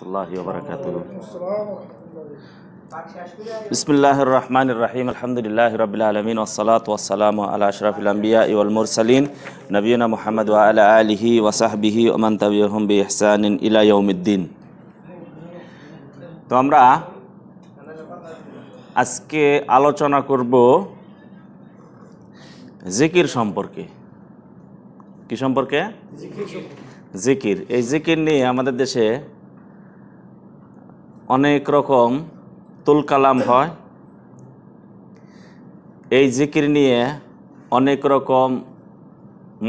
الله وبركاته بسم الله الرحمن الرحيم الحمد لله رب العالمين والصلاة والسلام على أشرف الأنبياء والمرسلين نبينا محمد وعلى آله وصحبه ومن تبعهم بإحسان إلى يوم الدين তো আমরা আজকে আলোচনা করব জিকির সম্পর্কে কি সম্পর্কে জিকির এই জিকির নিয়ে আমাদের দেশে অনেক রকম তুলকালাম হয় এই জিকির নিয়ে অনেক রকম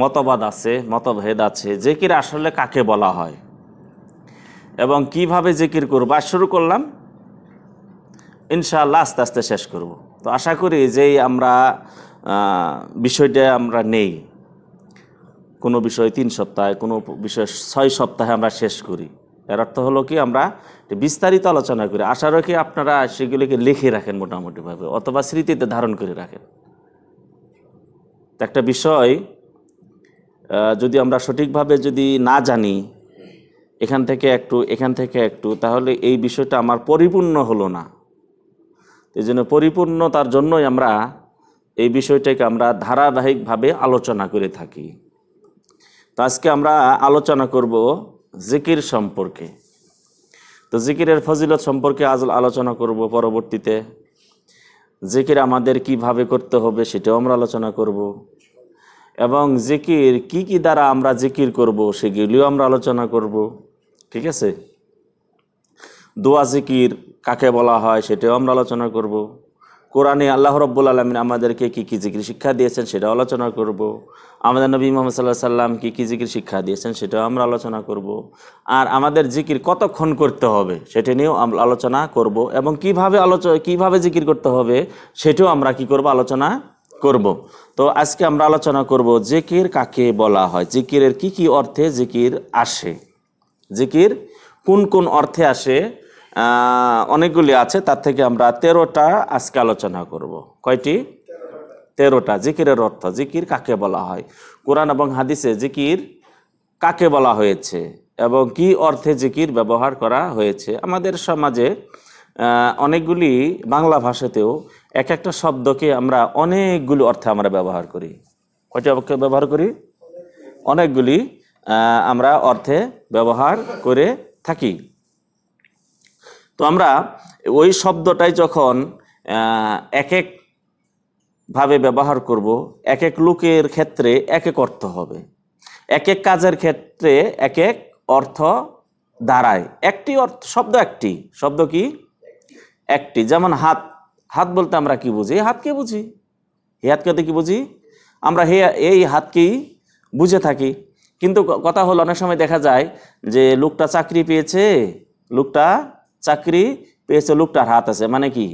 মতবাদ আছে মতভেদ আছে জিকির আসলে কাকে বলা হয় এবং কিভাবে জিকির করব আজ শুরু করলাম ইনশাআল্লাহ আস্তে আস্তে শেষ করব তো আশা করি যেই আমরা বিষয়টা আমরা নেই কোনো বিষয় তিন সপ্তাহে কোনো বিষয় ছয় সপ্তাহে আমরা শেষ করি এর অর্থ হলো কি আমরা বিস্তারিত আলোচনা করি আশা রাখি আপনারা সেগুলিকে লিখে রাখেন মোটামুটিভাবে অথবা স্মৃতিতে ধারণ করে রাখেন একটা বিষয় যদি আমরা সঠিকভাবে যদি না জানি এখান থেকে একটু এখান থেকে একটু তাহলে এই বিষয়টা আমার পরিপূর্ণ হলো না এই জন্য পরিপূর্ণতার জন্যই আমরা এই বিষয়টাকে আমরা ধারাবাহিকভাবে আলোচনা করে থাকি তো আজকে আমরা আলোচনা করব জিকির সম্পর্কে তো জিকিরের ফজিলত সম্পর্কে আজ আলোচনা করব পরবর্তীতে জিকির আমাদের কিভাবে করতে হবে সেটাও আমরা আলোচনা করব এবং জিকির কি কি দ্বারা আমরা জিকির করব সেগুলিও আমরা আলোচনা করব ঠিক আছে দোয়া জিকির কাকে বলা হয় সেটাও আমরা আলোচনা করব কোরআনে আল্লাহ রব্বুল আলমিন আমাদেরকে কী কী জিকির শিক্ষা দিয়েছেন সেটাও আলোচনা করব। আমাদের নবী মোহাম্মদ সাল্লাহ সাল্লাম কী কী জিকির শিক্ষা দিয়েছেন সেটাও আমরা আলোচনা করব। আর আমাদের জিকির কতক্ষণ করতে হবে সেটা নিয়েও আমরা আলোচনা করব এবং কিভাবে আলোচনা কীভাবে জিকির করতে হবে সেটাও আমরা কি করব আলোচনা করব। তো আজকে আমরা আলোচনা করব জিকির কাকে বলা হয় জিকিরের কি কি অর্থে জিকির আসে জিকির কোন কোন অর্থে আসে অনেকগুলি আছে তার থেকে আমরা তেরোটা আজকে আলোচনা করব কয়টি তেরোটা জিকিরের অর্থ জিকির কাকে বলা হয় কোরআন এবং হাদিসে জিকির কাকে বলা হয়েছে এবং কি অর্থে জিকির ব্যবহার করা হয়েছে আমাদের সমাজে অনেকগুলি বাংলা ভাষাতেও এক একটা শব্দকে আমরা অনেকগুলি অর্থে আমরা ব্যবহার করি কয়টি ব্যবহার করি অনেকগুলি আমরা অর্থে ব্যবহার করে থাকি তো আমরা ওই শব্দটাই যখন এক এক ভাবে ব্যবহার করব এক এক লোকের ক্ষেত্রে এক এক অর্থ হবে এক এক কাজের ক্ষেত্রে এক এক অর্থ দাঁড়ায় একটি অর্থ শব্দ একটি শব্দ কি একটি যেমন হাত হাত বলতে আমরা কি বুঝি হাতকে বুঝি হে হাতকে কি বুঝি আমরা হে এই হাতকেই বুঝে থাকি কিন্তু কথা হলো অনেক সময় দেখা যায় যে লোকটা চাকরি পেয়েছে লোকটা চাকরি পেয়েছে লোকটার হাত আছে মানে কি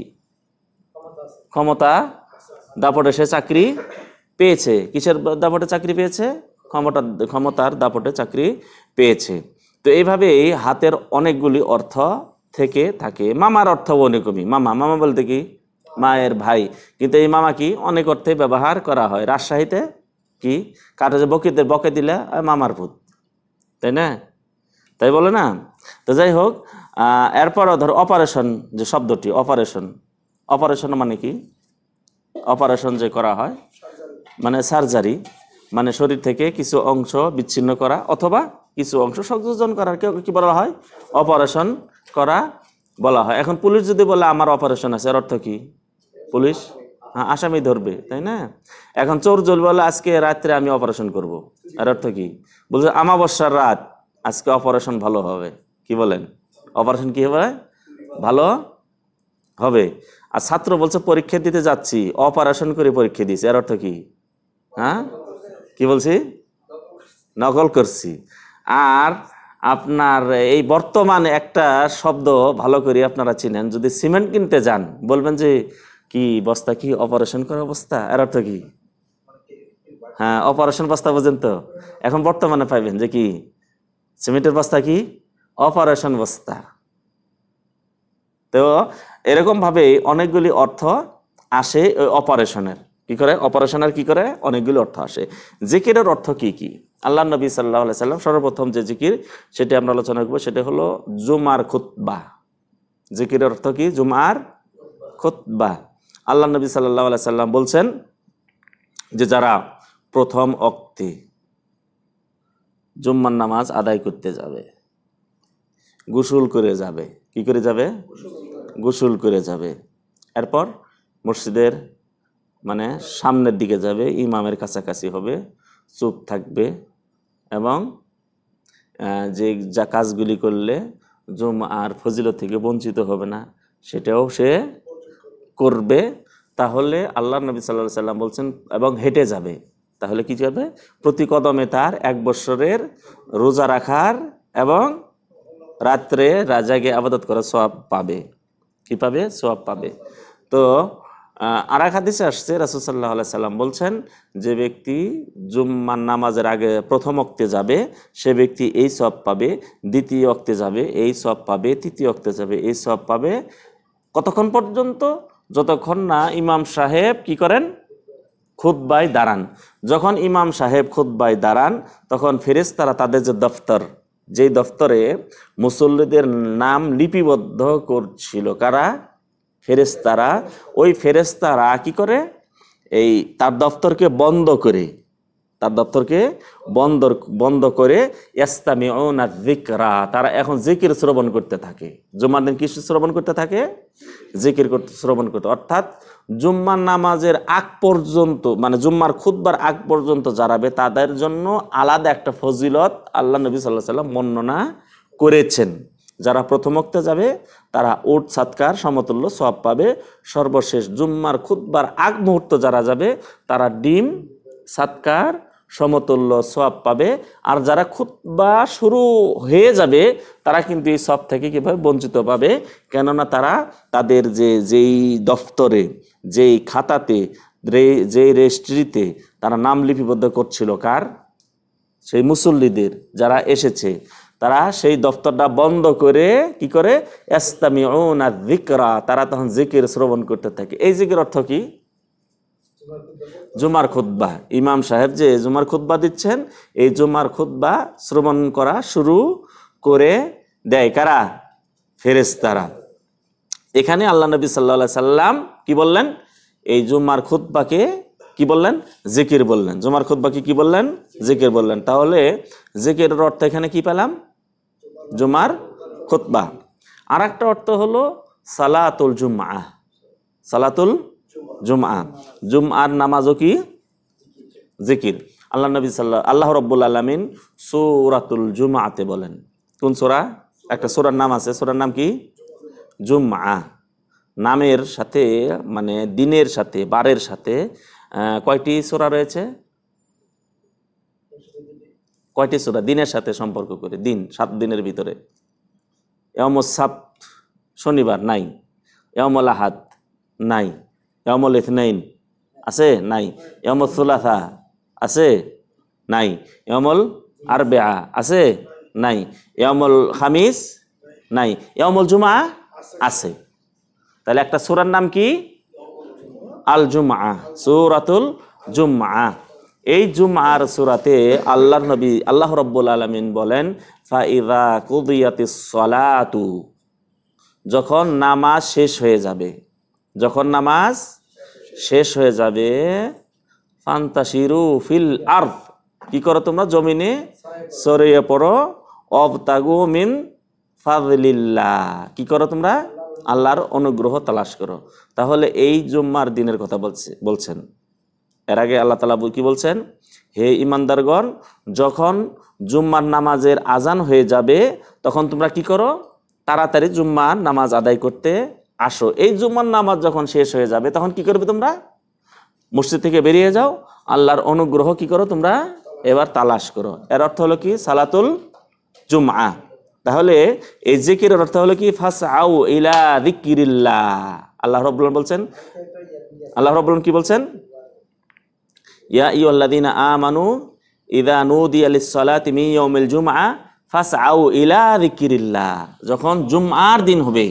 ক্ষমতা দাপটে সে চাকরি পেয়েছে কিসের দাপটে চাকরি পেয়েছে ক্ষমতা ক্ষমতার দাপটে চাকরি পেয়েছে তো এইভাবেই হাতের অনেকগুলি অর্থ থেকে থাকে মামার অর্থ অনেকমই মামা মামা বলতে কি মায়ের ভাই কিন্তু এই মামা কি অনেক অর্থে ব্যবহার করা হয় রাজশাহীতে কি কারো যে বকিতে বকে দিলে মামার ভূত তাই না তাই বলে না তো যাই হোক এরপরও ধর অপারেশন যে শব্দটি অপারেশন অপারেশন মানে কি অপারেশন যে করা হয় মানে সার্জারি মানে শরীর থেকে কিছু অংশ বিচ্ছিন্ন করা অথবা কিছু অংশ সংযোজন করার কেউ কি বলা হয় অপারেশন করা বলা হয় এখন পুলিশ যদি বলে আমার অপারেশন আছে এর অর্থ কি পুলিশ হ্যাঁ আসামি ধরবে তাই না এখন চোর জল বলে আজকে রাত্রে আমি অপারেশন করব এর অর্থ কি বলছে আমাবস্যার রাত আজকে অপারেশন ভালো হবে কি বলেন অপারেশন কী হবে ভালো হবে আর ছাত্র বলছে পরীক্ষা দিতে যাচ্ছি অপারেশন করে পরীক্ষা দিয়েছি এর অর্থ কি হ্যাঁ কি বলছি নকল করছি আর আপনার এই বর্তমান একটা শব্দ ভালো করে আপনারা চিনেন যদি সিমেন্ট কিনতে যান বলবেন যে কি বস্তা কি অপারেশন করা অবস্থা এর অর্থ কি হ্যাঁ অপারেশন বস্তা পর্যন্ত এখন বর্তমানে পাইবেন যে কি সিমেন্টের বস্তা কি অপারেশন বস্তা তো এরকমভাবে অনেকগুলি অর্থ আসে ওই অপারেশনের কি করে অপারেশনের কি করে অনেকগুলি অর্থ আসে জিকিরের অর্থ কি কি আল্লাহ নবী সাল্লাহ সাল্লাম সর্বপ্রথম যে জিকির সেটি আমরা আলোচনা করবো সেটা হলো জুমার খুতবা জিকিরের অর্থ কি জুমার খুতবা আল্লাহ নবী সাল্লাহ সাল্লাম বলছেন যে যারা প্রথম অক্তি জুম্মার নামাজ আদায় করতে যাবে গোসল করে যাবে কি করে যাবে গোসল করে যাবে এরপর মসজিদের মানে সামনের দিকে যাবে ইমামের কাছাকাছি হবে চুপ থাকবে এবং যে যা কাজগুলি করলে জুম আর ফজিলত থেকে বঞ্চিত হবে না সেটাও সে করবে তাহলে আল্লাহ নবী সাল্লাহ সাল্লাম বলছেন এবং হেঁটে যাবে তাহলে কি হবে প্রতি কদমে তার এক বছরের রোজা রাখার এবং রাত্রে রাজাকে আবাদত করা সোয়াব পাবে কি পাবে সোয়াব পাবে তো আর এক হাদিসে আসছে রাসুসাল্লাহ আল্লাহ সাল্লাম বলছেন যে ব্যক্তি জুম্মান নামাজের আগে প্রথম অক্তে যাবে সে ব্যক্তি এই সব পাবে দ্বিতীয় অক্তে যাবে এই সব পাবে তৃতীয় অক্তে যাবে এই সব পাবে কতক্ষণ পর্যন্ত যতক্ষণ না ইমাম সাহেব কি করেন বাই দাঁড়ান যখন ইমাম সাহেব বাই দাঁড়ান তখন ফেরেস্তারা তাদের যে দফতর যে দফতরে মুসল্লিদের নাম লিপিবদ্ধ করছিল কারা ফেরেস্তারা ওই ফেরেস্তারা কি করে এই তার দফতরকে বন্ধ করে তার দপ্তরকে বন্ধ বন্ধ করে ইস্তামিউনা জিকরা তারা এখন জিকির শ্রবণ করতে থাকে জুম্মার দিন কিছু শ্রবণ করতে থাকে জিকির করতে শ্রবণ করতে অর্থাৎ জুম্মার নামাজের আগ পর্যন্ত মানে জুম্মার খুদ্বার আগ পর্যন্ত যারাবে তাদের জন্য আলাদা একটা ফজিলত আল্লাহ নবী সাল্লাহ সাল্লাম বর্ণনা করেছেন যারা প্রথমোক্তে যাবে তারা ওট সাতকার সমতুল্য সব পাবে সর্বশেষ জুম্মার খুদ্বার আগ মুহূর্ত যারা যাবে তারা ডিম সাতকার সমতুল্য সব পাবে আর যারা খুতবা শুরু হয়ে যাবে তারা কিন্তু এই সব থেকে কীভাবে বঞ্চিত পাবে কেননা তারা তাদের যে যেই দফতরে যেই খাতাতে যেই রেজিস্ট্রিতে তারা নাম লিপিবদ্ধ করছিল কার সেই মুসল্লিদের যারা এসেছে তারা সেই দপ্তরটা বন্ধ করে কি করে এস্তামি ও না জিকরা তারা তখন জিকির শ্রবণ করতে থাকে এই জিকির অর্থ কী জুমার খুদ্া ইমাম সাহেব যে জুমার খুদ্া দিচ্ছেন এই জুমার খুদ্া শ্রবণ করা শুরু করে দেয় কারা ফেরেস্তারা এখানে আল্লাহ নবী সাল্লা সাল্লাম কি বললেন এই জুমার খুদ্বাকে কি বললেন জিকির বললেন জুমার খুদ্বাকে কি বললেন জিকির বললেন তাহলে জিকির অর্থ এখানে কি পেলাম জুমার খুদ্া আর একটা অর্থ হলো সালাতুল জুম্মা সালাতুল জুমআ জুমআর নামাজও কি জিকির আল্লাহ নবী সাল্লা আল্লাহ রব্বুল আলমিন সৌরাতুল জুমআতে বলেন কোন সোরা একটা সোরার নাম আছে সোরার নাম কি জুমআ নামের সাথে মানে দিনের সাথে বারের সাথে কয়টি সোরা রয়েছে কয়টি সোরা দিনের সাথে সম্পর্ক করে দিন সাত দিনের ভিতরে এমসাপ্ত শনিবার নাই এমলাহাত নাই ইয়ামল ইথনাইন আছে নাই ইয়ামল সুলাথা আছে নাই ইয়ামল আর বেয়া আছে নাই ইয়ামল খামিস নাই ইয়ামল জুমা আছে তাহলে একটা সুরার নাম কি আল জুমা সুরাতুল জুমা এই আর সুরাতে আল্লাহর নবী আল্লাহ রব্বুল আলমিন বলেন ফাইদা কুদিয়াতি সলাতু যখন নামাজ শেষ হয়ে যাবে যখন নামাজ শেষ হয়ে যাবে ফান্তাসিরু ফিল আর্থ কি করো তোমরা জমিনে সরিয়ে পড়ো অবতাগু মিন ফাজলিল্লা কি করো তোমরা আল্লাহর অনুগ্রহ তালাশ করো তাহলে এই জুম্মার দিনের কথা বলছে বলছেন এর আগে আল্লাহ তালা কি বলছেন হে ইমানদারগণ যখন জুম্মার নামাজের আজান হয়ে যাবে তখন তোমরা কি করো তাড়াতাড়ি জুম্মার নামাজ আদায় করতে আসো এই জুম্মার নামাজ যখন শেষ হয়ে যাবে তখন কি করবে তোমরা মসজিদ থেকে বেরিয়ে যাও আল্লাহর অনুগ্রহ কি করো তোমরা এবার তালাশ করো এর অর্থ হলো কি সালাতুল জুমআ তাহলে এই জিকির অর্থ হলো কি ফাস আউ ইলা দিকিরিল্লা আল্লাহ রব বলছেন আল্লাহ রব কি বলছেন ইয়া দিন আ মানু ইদা দি আলি সলা তিমি ইয়মিল আ ফাস আউ ইলা দিকিরিল্লা যখন জুম আর দিন হবে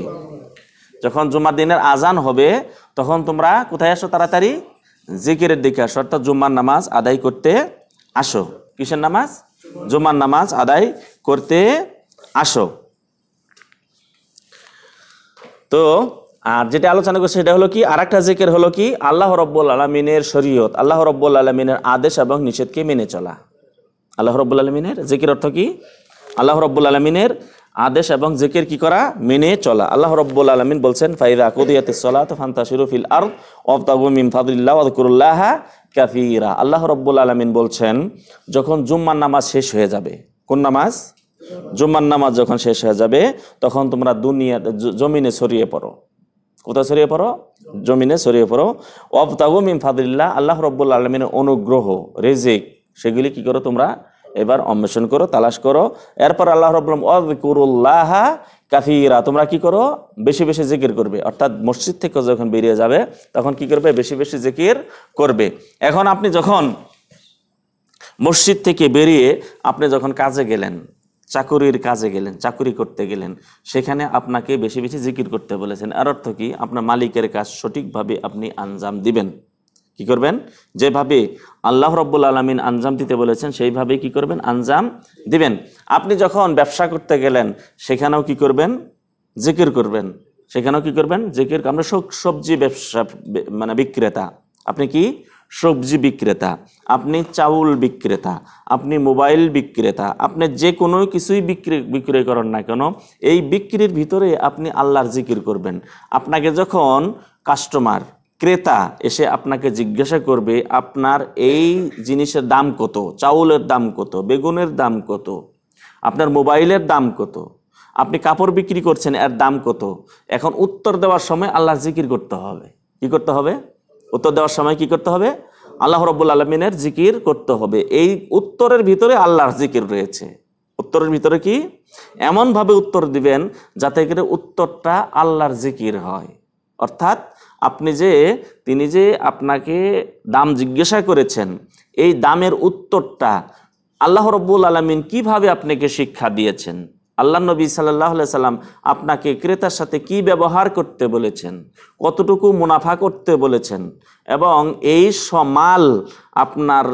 যখন জুম্মার দিনের আজান হবে তখন তোমরা কোথায় আসো তাড়াতাড়ি জিকিরের দিকে আসো অর্থাৎ জুম্মার নামাজ আদায় করতে আসো কিসের নামাজ জুম্মার নামাজ আদায় করতে আসো তো আর যেটা আলোচনা করছি সেটা হলো কি আর একটা জিকের হলো কি আল্লাহ রব্বুল আলমিনের শরীয়ত আল্লাহ রব্বুল আলমিনের আদেশ এবং নিষেধকে মেনে চলা আল্লাহ রব্বুল আলমিনের জিকির অর্থ কি আল্লাহ রব্বুল আলমিনের আদেশ এবং জেকের কি করা মেনে চলা আল্লাহ রব্বুল আলমিন বলছেন ফাইদা কদিয়াতে সলাত ফান্তাশিরুফিল আর অবতাবু ফাদুল্লাহ আদকুরুল্লাহ কাফিরা আল্লাহ রব্বুল আলমিন বলছেন যখন জুম্মার নামাজ শেষ হয়ে যাবে কোন নামাজ জুম্মার নামাজ যখন শেষ হয়ে যাবে তখন তোমরা দুনিয়া জমিনে ছড়িয়ে পড়ো কোথায় ছড়িয়ে পড়ো জমিনে ছড়িয়ে পড়ো অবতাগু ফাদুল্লাহ আল্লাহ রব্বুল আলমিনের অনুগ্রহ রেজিক সেগুলি কি করো তোমরা এবার অন্বেষণ করো তালাশ করো এরপর আল্লাহ রবরম অকুরুল্লাহ কাফিরা তোমরা কি করো বেশি বেশি জিকির করবে অর্থাৎ মসজিদ থেকে যখন বেরিয়ে যাবে তখন কি করবে বেশি বেশি জিকির করবে এখন আপনি যখন মসজিদ থেকে বেরিয়ে আপনি যখন কাজে গেলেন চাকুরির কাজে গেলেন চাকুরি করতে গেলেন সেখানে আপনাকে বেশি বেশি জিকির করতে বলেছেন আর অর্থ কি আপনার মালিকের কাজ সঠিকভাবে আপনি আঞ্জাম দিবেন কি করবেন যেভাবে আল্লাহ রব্বুল আলমিন আঞ্জাম দিতে বলেছেন সেইভাবে কি করবেন আঞ্জাম দিবেন আপনি যখন ব্যবসা করতে গেলেন সেখানেও কি করবেন জিকির করবেন সেখানেও কি করবেন জিকির আমরা সবজি ব্যবসা মানে বিক্রেতা আপনি কি সবজি বিক্রেতা আপনি চাউল বিক্রেতা আপনি মোবাইল বিক্রেতা আপনি যে কোনো কিছুই বিক্রি বিক্রয় করেন না কেন এই বিক্রির ভিতরে আপনি আল্লাহর জিকির করবেন আপনাকে যখন কাস্টমার ক্রেতা এসে আপনাকে জিজ্ঞাসা করবে আপনার এই জিনিসের দাম কত চাউলের দাম কত বেগুনের দাম কত আপনার মোবাইলের দাম কত আপনি কাপড় বিক্রি করছেন এর দাম কত এখন উত্তর দেওয়ার সময় আল্লাহর জিকির করতে হবে কি করতে হবে উত্তর দেওয়ার সময় কি করতে হবে আল্লাহ রব্বুল আলমিনের জিকির করতে হবে এই উত্তরের ভিতরে আল্লাহর জিকির রয়েছে উত্তরের ভিতরে কি এমনভাবে উত্তর দিবেন যাতে করে উত্তরটা আল্লাহর জিকির হয় অর্থাৎ আপনি যে তিনি যে আপনাকে দাম জিজ্ঞাসা করেছেন এই দামের উত্তরটা আল্লাহ রব্বুল আলমিন কিভাবে আপনাকে শিক্ষা দিয়েছেন আল্লাহ নবী সাল্লাহ সাল্লাম আপনাকে ক্রেতার সাথে কি ব্যবহার করতে বলেছেন কতটুকু মুনাফা করতে বলেছেন এবং এই সমাল আপনার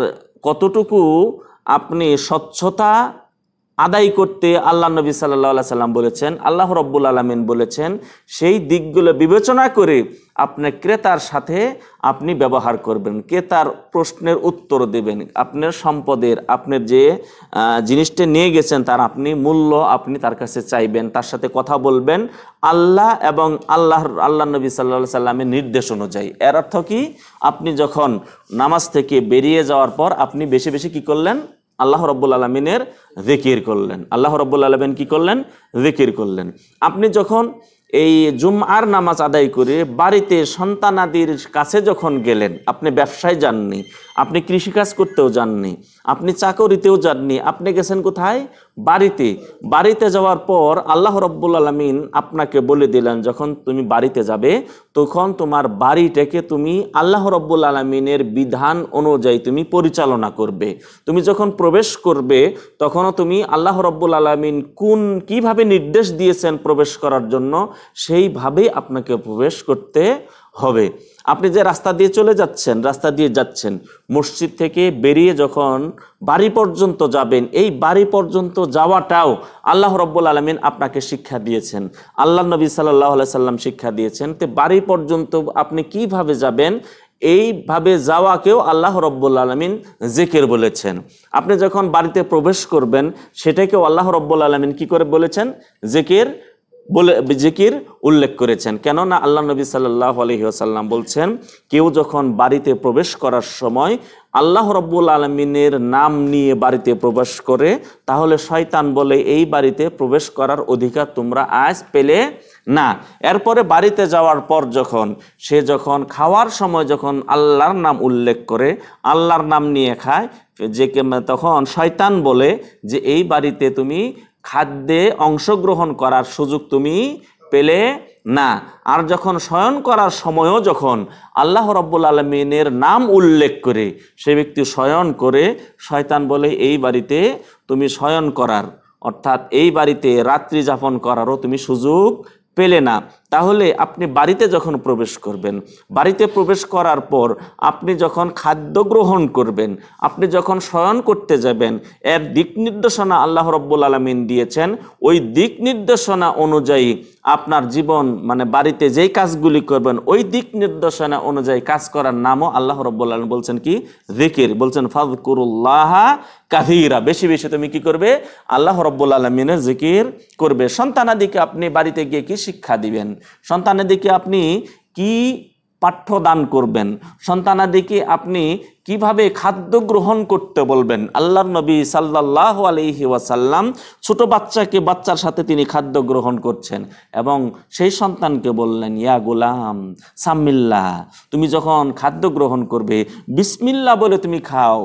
কতটুকু আপনি স্বচ্ছতা আদায় করতে আল্লাহ নবী সাল্লা সাল্লাম বলেছেন আল্লাহ রব্বুল আলমিন বলেছেন সেই দিকগুলো বিবেচনা করে আপনার ক্রেতার সাথে আপনি ব্যবহার করবেন ক্রেতার প্রশ্নের উত্তর দেবেন আপনার সম্পদের আপনার যে জিনিসটা নিয়ে গেছেন তার আপনি মূল্য আপনি তার কাছে চাইবেন তার সাথে কথা বলবেন আল্লাহ এবং আল্লাহর আল্লাহ নবী সাল্লা সাল্লামের নির্দেশ অনুযায়ী এর অর্থ কি আপনি যখন নামাজ থেকে বেরিয়ে যাওয়ার পর আপনি বেশি বেশি কি করলেন আল্লাহ রব্বুল আলমিনের জিকির করলেন আল্লাহ রব্বুল আলমিন কি করলেন জিকির করলেন আপনি যখন এই জুমআর নামাজ আদায় করে বাড়িতে সন্তানাদির কাছে যখন গেলেন আপনি ব্যবসায় যাননি আপনি কৃষিকাজ করতেও যাননি আপনি চাকরিতেও যাননি আপনি গেছেন কোথায় বাড়িতে বাড়িতে যাওয়ার পর আল্লাহ রব্বুল আলমিন আপনাকে বলে দিলেন যখন তুমি বাড়িতে যাবে তখন তোমার বাড়িটাকে তুমি আল্লাহ রব্বুল আলমিনের বিধান অনুযায়ী তুমি পরিচালনা করবে তুমি যখন প্রবেশ করবে তখনও তুমি আল্লাহ রব্বুল আলমিন কোন কিভাবে নির্দেশ দিয়েছেন প্রবেশ করার জন্য সেইভাবেই আপনাকে প্রবেশ করতে হবে আপনি যে রাস্তা দিয়ে চলে যাচ্ছেন রাস্তা দিয়ে যাচ্ছেন মসজিদ থেকে বেরিয়ে যখন বাড়ি পর্যন্ত যাবেন এই বাড়ি পর্যন্ত যাওয়াটাও আল্লাহ রব্বুল আলমিন আপনাকে শিক্ষা দিয়েছেন আল্লাহ নবী সাল্লাহ সাল্লাম শিক্ষা দিয়েছেন তো বাড়ি পর্যন্ত আপনি কিভাবে যাবেন এইভাবে যাওয়াকেও আল্লাহ রব্বুল আলমিন জেকের বলেছেন আপনি যখন বাড়িতে প্রবেশ করবেন সেটাকেও আল্লাহ রব্বুল আলমিন কি করে বলেছেন জেকের বলে জিকির উল্লেখ করেছেন কেননা আল্লাহ নবী সাল্লাহ আলহিহাসাল্লাম বলছেন কেউ যখন বাড়িতে প্রবেশ করার সময় আল্লাহ রব্বুল আলমিনের নাম নিয়ে বাড়িতে প্রবেশ করে তাহলে শয়তান বলে এই বাড়িতে প্রবেশ করার অধিকার তোমরা আজ পেলে না এরপরে বাড়িতে যাওয়ার পর যখন সে যখন খাওয়ার সময় যখন আল্লাহর নাম উল্লেখ করে আল্লাহর নাম নিয়ে খায় যে তখন শয়তান বলে যে এই বাড়িতে তুমি খাদ্যে অংশগ্রহণ করার সুযোগ তুমি পেলে না আর যখন শয়ন করার সময়ও যখন আল্লাহ রব্বুল আলমিনের নাম উল্লেখ করে সে ব্যক্তি শয়ন করে শয়তান বলে এই বাড়িতে তুমি শয়ন করার অর্থাৎ এই বাড়িতে রাত্রি যাপন করারও তুমি সুযোগ পেলে না তাহলে আপনি বাড়িতে যখন প্রবেশ করবেন বাড়িতে প্রবেশ করার পর আপনি যখন খাদ্য গ্রহণ করবেন আপনি যখন শয়ন করতে যাবেন এর দিক নির্দেশনা আল্লাহ রব্বুল আলমিন দিয়েছেন ওই দিক নির্দেশনা অনুযায়ী আপনার জীবন মানে বাড়িতে যেই কাজগুলি করবেন ওই দিক নির্দেশনা অনুযায়ী কাজ করার নামও আল্লাহ রব্বুল আলম বলছেন কি জিকির বলছেন ফাজকুরুল্লাহা কাহিরা বেশি বেশি তুমি কি করবে আল্লাহ রব্বুল আলমিনের জিকির করবে সন্তানাদিকে আপনি বাড়িতে গিয়ে কি শিক্ষা দিবেন সন্তানাদিকে আপনি কি পাঠ্য দান করবেন সন্তানাদিকে আপনি কিভাবে খাদ্য গ্রহণ করতে বলবেন আল্লাহর নবী সাল্লাহ আলহি ওয়াসাল্লাম ছোট বাচ্চাকে বাচ্চার সাথে তিনি খাদ্য গ্রহণ করছেন এবং সেই সন্তানকে বললেন ইয়া গোলাম সাম্মিল্লা তুমি যখন খাদ্য গ্রহণ করবে বিসমিল্লা বলে তুমি খাও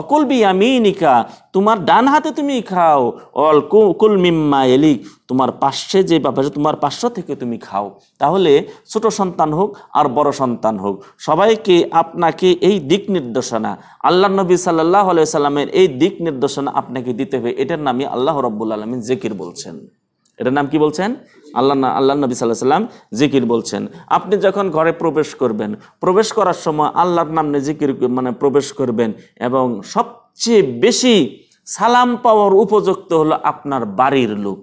অকুল বিয়ামিনিকা তোমার ডান হাতে তুমি খাও অল কুল মিম্মা এলিক তোমার পাশে যে ব্যাপার তোমার পার্শ্ব থেকে তুমি খাও তাহলে ছোট সন্তান হোক আর বড় সন্তান হোক সবাইকে আপনাকে এই দিক নির্দেশনা আল্লাহ নবী সাল্লাহ আলাইসাল্লামের এই দিক নির্দেশনা আপনাকে দিতে হবে এটার নামই আল্লাহ রব্বুল আলমিন জেকির বলছেন এটার নাম কি বলছেন আল্লাহ আল্লাহ নবী সাল্লাহ সাল্লাম জিকির বলছেন আপনি যখন ঘরে প্রবেশ করবেন প্রবেশ করার সময় আল্লাহর নিয়ে জিকির মানে প্রবেশ করবেন এবং সবচেয়ে বেশি সালাম পাওয়ার উপযুক্ত হলো আপনার বাড়ির লোক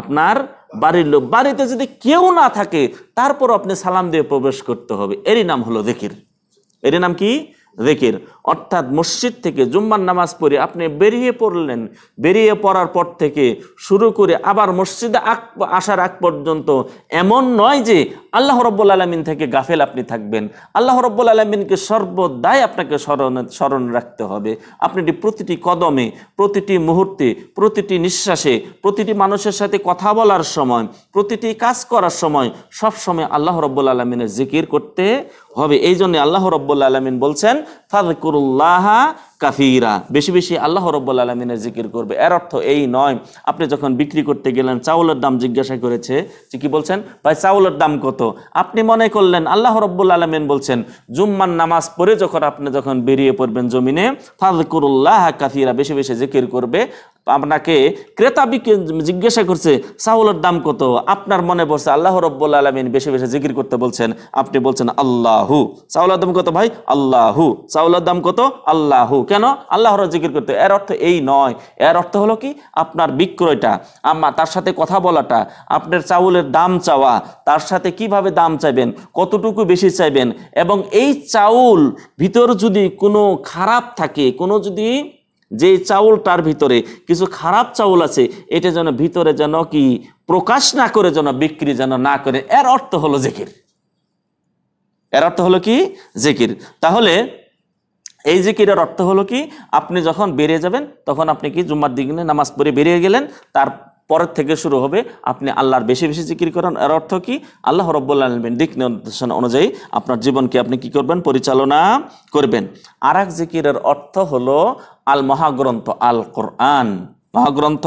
আপনার বাড়ির লোক বাড়িতে যদি কেউ না থাকে তারপর আপনি সালাম দিয়ে প্রবেশ করতে হবে এরই নাম হলো জিকির এরই নাম কি জেকির অর্থাৎ মসজিদ থেকে জুম্মার নামাজ পড়ে আপনি বেরিয়ে পড়লেন বেরিয়ে পড়ার পর থেকে শুরু করে আবার মসজিদে আসার আগ পর্যন্ত এমন নয় যে আল্লাহ রব্বুল আলমিন থেকে গাফেল আপনি থাকবেন আল্লাহ রব্বুল আলমিনকে সর্বদাই আপনাকে স্মরণ স্মরণ রাখতে হবে আপনি প্রতিটি কদমে প্রতিটি মুহূর্তে প্রতিটি নিঃশ্বাসে প্রতিটি মানুষের সাথে কথা বলার সময় প্রতিটি কাজ করার সময় সব সময় আল্লাহ রব্বুল আলমিনের জিকির করতে হবে এই জন্য আল্লাহ রব্বুল আলমিন বলছেন ফাদকুরুল্লাহা কাফিরা বেশি বেশি আল্লাহ রব্বুল আলমিনের জিকির করবে এর অর্থ এই নয় আপনি যখন বিক্রি করতে গেলেন চাউলের দাম জিজ্ঞাসা করেছে যে কি বলছেন ভাই চাউলের দাম কত আপনি মনে করলেন আল্লাহ রব্বুল আলমিন বলছেন জুম্মান নামাজ পড়ে যখন আপনি যখন বেরিয়ে পড়বেন জমিনে ফাজকুরুল্লাহ কাফিরা বেশি বেশি জিকির করবে আপনাকে ক্রেতা জিজ্ঞাসা করছে চাউলের দাম কত আপনার মনে পড়ছে আল্লাহ রব্বুল আলমিন বেশি বেশি জিকির করতে বলছেন আপনি বলছেন আল্লাহু চাউলের দাম কত ভাই আল্লাহু চাউলের দাম কত আল্লাহু কেন আল্লাহর জিকির করতে এর অর্থ এই নয় এর অর্থ হলো কি আপনার বিক্রয়টা আম্মা তার সাথে কথা বলাটা আপনার চাউলের দাম চাওয়া তার সাথে কিভাবে দাম চাইবেন কতটুকু বেশি চাইবেন এবং এই চাউল ভিতর যদি কোনো খারাপ থাকে কোনো যদি যে চাউলটার ভিতরে কিছু খারাপ চাউল আছে এটা যেন ভিতরে যেন কি প্রকাশ না করে যেন বিক্রি যেন না করে এর অর্থ হলো জেকির এর অর্থ হলো কি জেকির তাহলে এই জিকিরের অর্থ হলো কি আপনি যখন বেরিয়ে যাবেন তখন আপনি কি জুম্মার দিগনে নামাজ পড়ে বেরিয়ে গেলেন তার পরের থেকে শুরু হবে আপনি আল্লাহর বেশি বেশি জিকির করেন এর অর্থ কি আল্লাহ রব্বুল্লা আলমিন দিক নির্দেশনা অনুযায়ী আপনার জীবনকে আপনি কি করবেন পরিচালনা করবেন আর এক জিকিরের অর্থ হলো আল মহাগ্রন্থ আল কোরআন মহাগ্রন্থ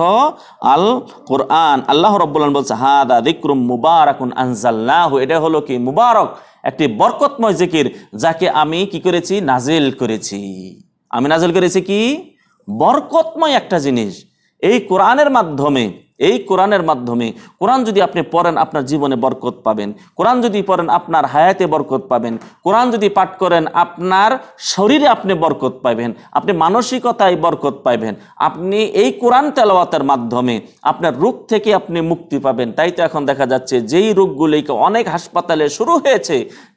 আল কোরআন আল্লাহ রব্বুল্লান বলছে হাদা দিক্রুম মুবারক আনজাল্লাহ এটা হলো কি মুবারক একটি বরকতময় জিকির যাকে আমি কি করেছি নাজেল করেছি আমি নাজেল করেছি কি বরকতময় একটা জিনিস এই কোরআনের মাধ্যমে এই কোরআনের মাধ্যমে কোরআন যদি আপনি পড়েন আপনার জীবনে বরকত পাবেন কোরআন যদি পড়েন আপনার হায়াতে বরকত পাবেন কোরআন যদি পাঠ করেন আপনার শরীরে আপনি বরকত পাবেন আপনি মানসিকতায় বরকত পাবেন আপনি এই কোরআন তেলাওয়াতের মাধ্যমে আপনার রোগ থেকে আপনি মুক্তি পাবেন তাই তো এখন দেখা যাচ্ছে যেই রোগগুলিকে অনেক হাসপাতালে শুরু হয়েছে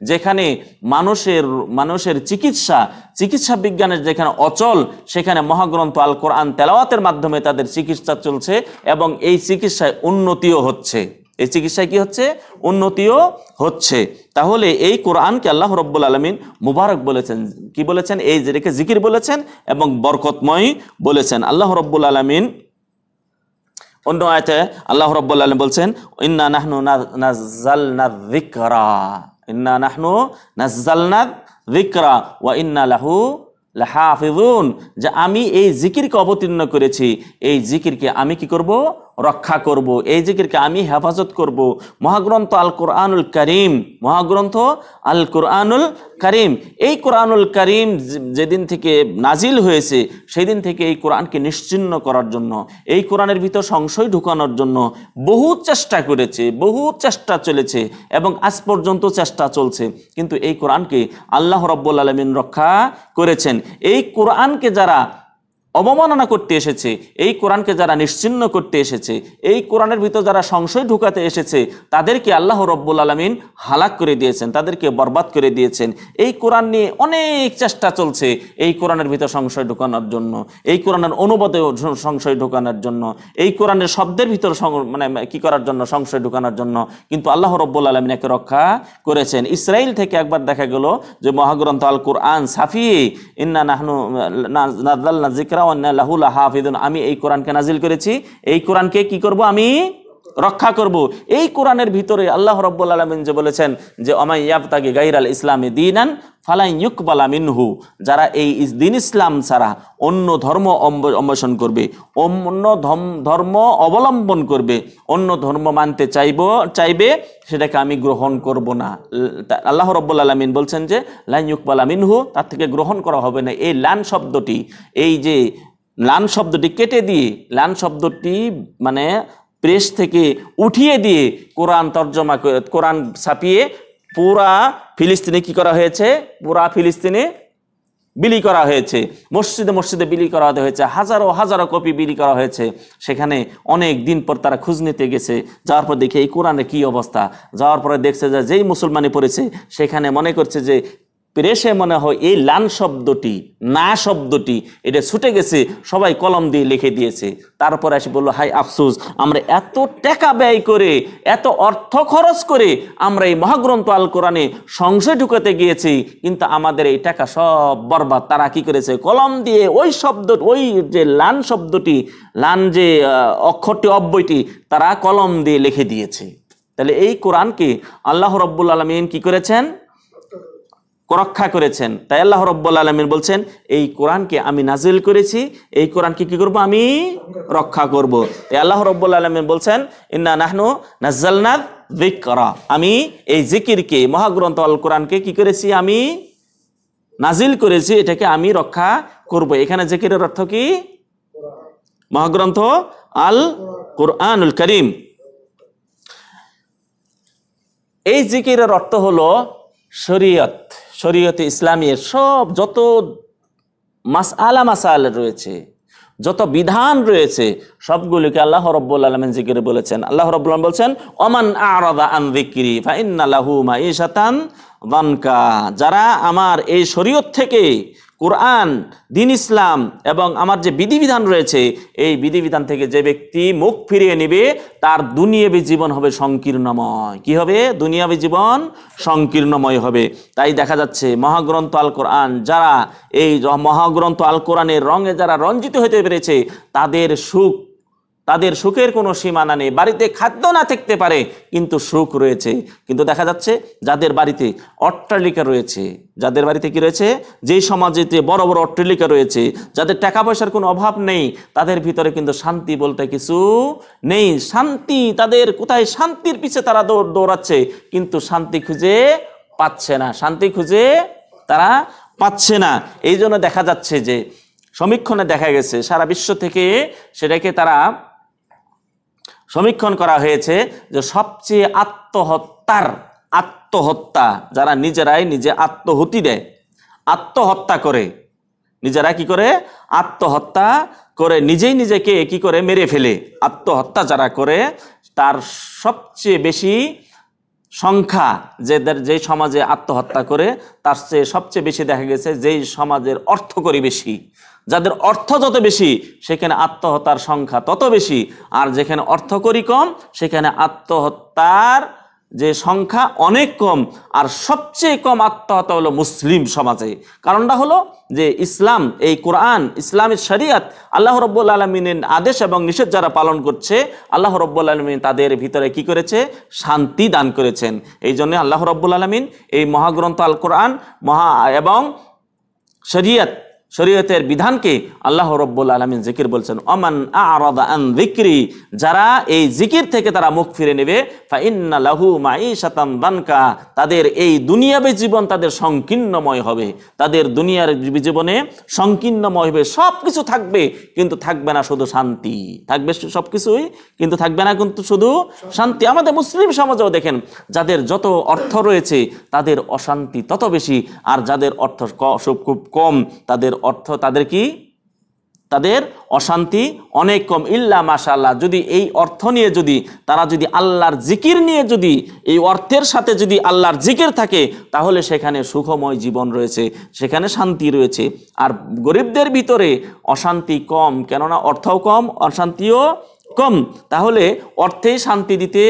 যেখানে মানুষের মানুষের চিকিৎসা চিকিৎসা বিজ্ঞানের যেখানে অচল সেখানে মহাগ্রন্থ আল কোরআন তেলাওয়াতের মাধ্যমে তাদের চিকিৎসা চলছে এবং এই চিকিৎসায় উন্নতিও হচ্ছে এই চিকিৎসায় কি হচ্ছে উন্নতিও হচ্ছে তাহলে এই কোরআনকে আল্লাহ রব্বুল আলমিন মুবারক বলেছেন কি বলেছেন এই যেটাকে জিকির বলেছেন এবং বরকতময় বলেছেন আল্লাহ রব্বুল আলমিন অন্য আয়তে আল্লাহ রব্বুল আলম বলছেন ইন্না নাহনু নাজালনা ইন্না নাহনু নাজালনা রিকরা ওয়া ইন্না লাহু লাহাফিজুন যে আমি এই জিকিরকে অবতীর্ণ করেছি এই জিকিরকে আমি কি করব রক্ষা করব। এই জিকিরকে আমি হেফাজত করব। মহাগ্রন্থ আল কোরআনুল করিম মহাগ্রন্থ আল কোরআনুল করিম এই কোরআনুল করিম যেদিন থেকে নাজিল হয়েছে সেদিন থেকে এই কোরআনকে নিশ্চিন্ন করার জন্য এই কোরআনের ভিতর সংশয় ঢুকানোর জন্য বহু চেষ্টা করেছে বহু চেষ্টা চলেছে এবং আজ পর্যন্ত চেষ্টা চলছে কিন্তু এই কোরআনকে আল্লাহ রব্বুল আলমিন রক্ষা করেছেন এই কোরআনকে যারা অবমাননা করতে এসেছে এই কোরআনকে যারা নিশ্চিন্ন করতে এসেছে এই কোরআনের ভিতর যারা সংশয় ঢুকাতে এসেছে তাদেরকে আল্লাহ রব্বুল আলমিন হালাক করে দিয়েছেন তাদেরকে বরবাদ করে দিয়েছেন এই কোরআন নিয়ে অনেক চেষ্টা চলছে এই কোরআনের ভিতর সংশয় ঢুকানোর জন্য এই কোরআনের অনুবাদে সংশয় ঢুকানোর জন্য এই কোরআনের শব্দের ভিতর মানে কি করার জন্য সংশয় ঢুকানোর জন্য কিন্তু আল্লাহ রব্বুল আলমিন একে রক্ষা করেছেন ইসরায়েল থেকে একবার দেখা গেল যে মহাগ্রন্থ আল কোরআন সাফি ইন্না নাহনু নাজিকরা আমি এই কোরআনকে নাজিল করেছি এই কোরআনকে কি করব আমি রক্ষা করব এই কোরআনের ভিতরে আল্লাহ রব্বুল আলমিন যে বলেছেন যে অমাই ইয়াবতাকে গাইরাল ইসলামে দিনান ফালাই ইউকবালা মিনহু যারা এই দিন ইসলাম ছাড়া অন্য ধর্ম অন্বেষণ করবে অন্য ধর্ম অবলম্বন করবে অন্য ধর্ম মানতে চাইব চাইবে সেটাকে আমি গ্রহণ করব না আল্লাহ রব্বুল আলমিন বলছেন যে লাইন ইউকবালা মিনহু তার থেকে গ্রহণ করা হবে না এই লান শব্দটি এই যে লান শব্দটি কেটে দিয়ে লান শব্দটি মানে প্রেস থেকে উঠিয়ে দিয়ে কোরআন তর্জমা কোরআন ছাপিয়ে পুরা ফিলিস্তিনে কি করা হয়েছে পুরা ফিলিস্তিনে বিলি করা হয়েছে মসজিদে মসজিদে বিলি করা হয়েছে হাজারো হাজারো কপি বিলি করা হয়েছে সেখানে অনেক দিন পর তারা খুঁজ নিতে গেছে যাওয়ার পর দেখে এই কোরআনে কী অবস্থা যাওয়ার পরে দেখছে যে যেই মুসলমানি পড়েছে সেখানে মনে করছে যে প্রেসে মনে হয় এই লান শব্দটি না শব্দটি এটা ছুটে গেছে সবাই কলম দিয়ে লিখে দিয়েছে তারপর আসে বললো হাই আফসুস আমরা এত টাকা ব্যয় করে এত অর্থ খরচ করে আমরা এই মহাগ্রন্থ আল কোরআনে সংশয় ঢুকাতে গিয়েছি কিন্তু আমাদের এই টাকা সব বরবাদ তারা কি করেছে কলম দিয়ে ওই শব্দ ওই যে লান শব্দটি লান যে অক্ষরটি অব্যয়টি তারা কলম দিয়ে লিখে দিয়েছে তাহলে এই কোরআনকে আল্লাহ রব্বুল আলমিন কি করেছেন রক্ষা করেছেন তাই আল্লাহ রব্বুল আলমিন বলছেন এই কোরআনকে আমি নাজিল করেছি এই কোরআনকে কি করব আমি রক্ষা করব। তাই আল্লাহ রব্বুল আলমিন বলছেন ইন্না নাহনু নাজালনাথ করা আমি এই জিকিরকে মহাগ্রন্থ আল কোরআনকে কি করেছি আমি নাজিল করেছি এটাকে আমি রক্ষা করব। এখানে জিকিরের অর্থ কি মহাগ্রন্থ আল কোরআনুল করিম এই জিকিরের অর্থ হলো শরীয়ত শরীয়তে ইসলামী সব যত মাস আলা মাসাল রয়েছে যত বিধান রয়েছে সবগুলিকে আল্লাহ রব্বুল আলমেন জিকির বলেছেন আল্লাহ রব বলছেন অমান আরদা আন যারা আমার এই শরীয়ত থেকে কোরআন দিন ইসলাম এবং আমার যে বিধিবিধান রয়েছে এই বিধিবিধান থেকে যে ব্যক্তি মুখ ফিরিয়ে নেবে তার দুনিয়াবী জীবন হবে সংকীর্ণময় কি হবে দুনিয়াবী জীবন সংকীর্ণময় হবে তাই দেখা যাচ্ছে মহাগ্রন্থ আল কোরআন যারা এই মহাগ্রন্থ আল কোরআনের রঙে যারা রঞ্জিত হতে পেরেছে তাদের সুখ তাদের সুখের কোনো সীমানা নেই বাড়িতে খাদ্য না থাকতে পারে কিন্তু সুখ রয়েছে কিন্তু দেখা যাচ্ছে যাদের বাড়িতে অট্টালিকা রয়েছে যাদের বাড়িতে কি রয়েছে যেই সমাজেতে বড় বড় অট্টালিকা রয়েছে যাদের টাকা পয়সার কোনো অভাব নেই তাদের ভিতরে কিন্তু শান্তি বলতে কিছু নেই শান্তি তাদের কোথায় শান্তির পিছে তারা দৌড় দৌড়াচ্ছে কিন্তু শান্তি খুঁজে পাচ্ছে না শান্তি খুঁজে তারা পাচ্ছে না এই জন্য দেখা যাচ্ছে যে সমীক্ষণে দেখা গেছে সারা বিশ্ব থেকে সেটাকে তারা সমীক্ষণ করা হয়েছে যে সবচেয়ে আত্মহত্যার আত্মহত্যা যারা নিজেরাই নিজে আত্মহতি দেয় আত্মহত্যা করে নিজেরা কি করে আত্মহত্যা করে নিজেই নিজেকে কি করে মেরে ফেলে আত্মহত্যা যারা করে তার সবচেয়ে বেশি সংখ্যা যেদের যেই সমাজে আত্মহত্যা করে তার চেয়ে সবচেয়ে বেশি দেখা গেছে যেই সমাজের অর্থকরী বেশি যাদের অর্থ যত বেশি সেখানে আত্মহত্যার সংখ্যা তত বেশি আর যেখানে অর্থ করি কম সেখানে আত্মহত্যার যে সংখ্যা অনেক কম আর সবচেয়ে কম আত্মহত্যা হলো মুসলিম সমাজে কারণটা হলো যে ইসলাম এই কোরআন ইসলামের শরিয়াত আল্লাহ রব্বুল আলমিনের আদেশ এবং নিষেধ যারা পালন করছে আল্লাহ রব্বুল আলমিন তাদের ভিতরে কি করেছে শান্তি দান করেছেন এই জন্য আল্লাহ রব্বুল আলমিন এই মহাগ্রন্থ আল কোরআন মহা এবং শরিয়াত শরীয়তের বিধানকে আল্লাহ রব্বুল আলমিন জিকির বলছেন অমান আন জিক্রি যারা এই জিকির থেকে তারা মুখ ফিরে নেবে সাতাম তাদের এই দুনিয়াবে জীবন তাদের সংকীর্ণময় হবে তাদের দুনিয়ার জীবনে সংকীর্ণময় হবে সব কিছু থাকবে কিন্তু থাকবে না শুধু শান্তি থাকবে সব কিছুই কিন্তু থাকবে না কিন্তু শুধু শান্তি আমাদের মুসলিম সমাজেও দেখেন যাদের যত অর্থ রয়েছে তাদের অশান্তি তত বেশি আর যাদের অর্থ খুব কম তাদের অর্থ তাদের কি তাদের অশান্তি অনেক কম ইল্লা মাশাল্লাহ যদি এই অর্থ নিয়ে যদি তারা যদি আল্লাহর জিকির নিয়ে যদি এই অর্থের সাথে যদি আল্লাহর জিকির থাকে তাহলে সেখানে সুখময় জীবন রয়েছে সেখানে শান্তি রয়েছে আর গরিবদের ভিতরে অশান্তি কম কেননা অর্থও কম অশান্তিও কম তাহলে অর্থেই শান্তি দিতে